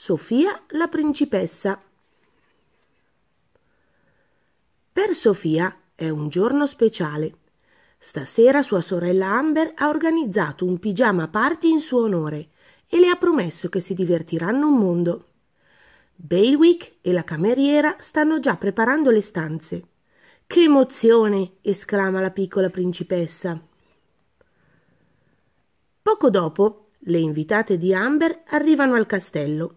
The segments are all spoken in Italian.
Sofia la principessa. Per Sofia è un giorno speciale. Stasera sua sorella Amber ha organizzato un pigiama party in suo onore e le ha promesso che si divertiranno un mondo. Bailwick e la cameriera stanno già preparando le stanze. Che emozione! esclama la piccola principessa. Poco dopo, le invitate di Amber arrivano al castello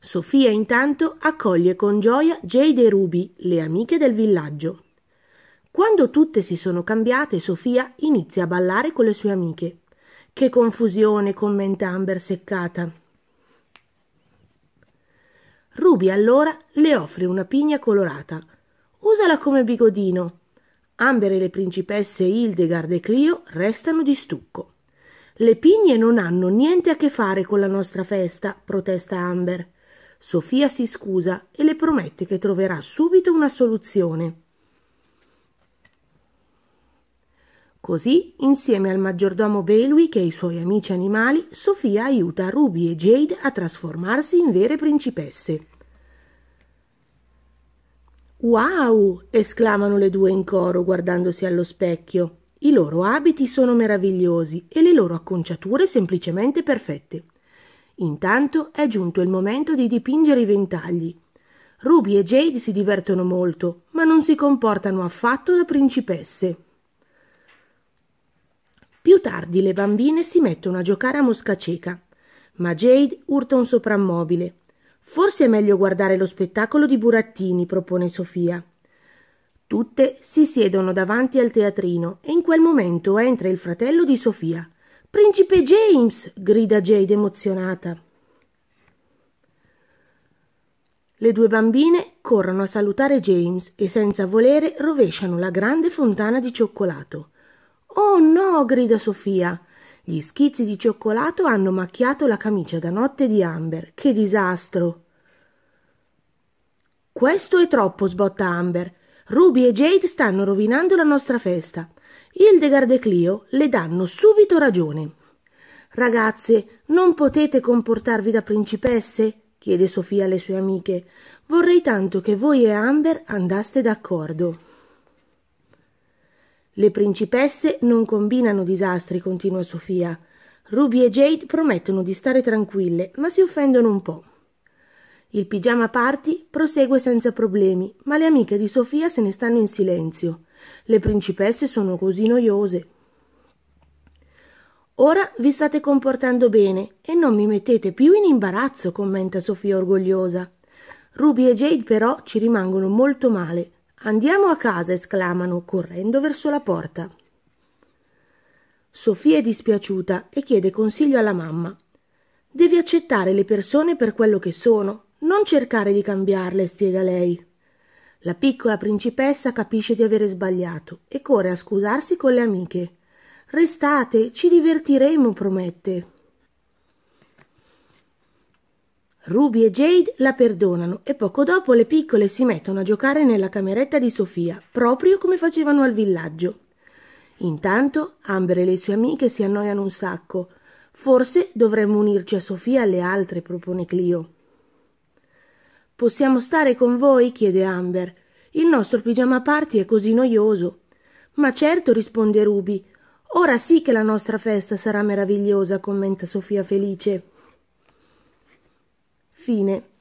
Sofia intanto accoglie con gioia Jade e Ruby, le amiche del villaggio. Quando tutte si sono cambiate, Sofia inizia a ballare con le sue amiche. Che confusione, commenta Amber seccata. Ruby allora le offre una pigna colorata. Usala come bigodino. Amber e le principesse Hildegard e Clio restano di stucco. Le pigne non hanno niente a che fare con la nostra festa, protesta Amber. Sofia si scusa e le promette che troverà subito una soluzione. Così, insieme al maggiordomo Belwick e ai suoi amici animali, Sofia aiuta Ruby e Jade a trasformarsi in vere principesse. Wow! esclamano le due in coro guardandosi allo specchio. I loro abiti sono meravigliosi e le loro acconciature semplicemente perfette. Intanto è giunto il momento di dipingere i ventagli. Ruby e Jade si divertono molto, ma non si comportano affatto da principesse. Più tardi le bambine si mettono a giocare a mosca cieca, ma Jade urta un soprammobile. Forse è meglio guardare lo spettacolo di burattini, propone Sofia. Tutte si siedono davanti al teatrino e in quel momento entra il fratello di Sofia. Principe James! grida Jade emozionata. Le due bambine corrono a salutare James e senza volere rovesciano la grande fontana di cioccolato. Oh no! grida Sofia. Gli schizzi di cioccolato hanno macchiato la camicia da notte di Amber. Che disastro! Questo è troppo, sbotta Amber. Ruby e Jade stanno rovinando la nostra festa. Hildegard e Clio le danno subito ragione. Ragazze, non potete comportarvi da principesse? chiede Sofia alle sue amiche. Vorrei tanto che voi e Amber andaste d'accordo. Le principesse non combinano disastri, continua Sofia. Ruby e Jade promettono di stare tranquille, ma si offendono un po'. Il pigiama party prosegue senza problemi, ma le amiche di Sofia se ne stanno in silenzio. Le principesse sono così noiose. Ora vi state comportando bene e non mi mettete più in imbarazzo, commenta Sofia orgogliosa. Ruby e Jade però ci rimangono molto male. Andiamo a casa, esclamano, correndo verso la porta. Sofia è dispiaciuta e chiede consiglio alla mamma. Devi accettare le persone per quello che sono, non cercare di cambiarle, spiega lei. La piccola principessa capisce di avere sbagliato e corre a scusarsi con le amiche. Restate, ci divertiremo, promette. Ruby e Jade la perdonano e poco dopo le piccole si mettono a giocare nella cameretta di Sofia, proprio come facevano al villaggio. Intanto Amber e le sue amiche si annoiano un sacco. Forse dovremmo unirci a Sofia e alle altre, propone Clio. Possiamo stare con voi? chiede Amber. Il nostro pigiama party è così noioso. Ma certo, risponde Ruby. Ora sì che la nostra festa sarà meravigliosa, commenta Sofia felice. Fine.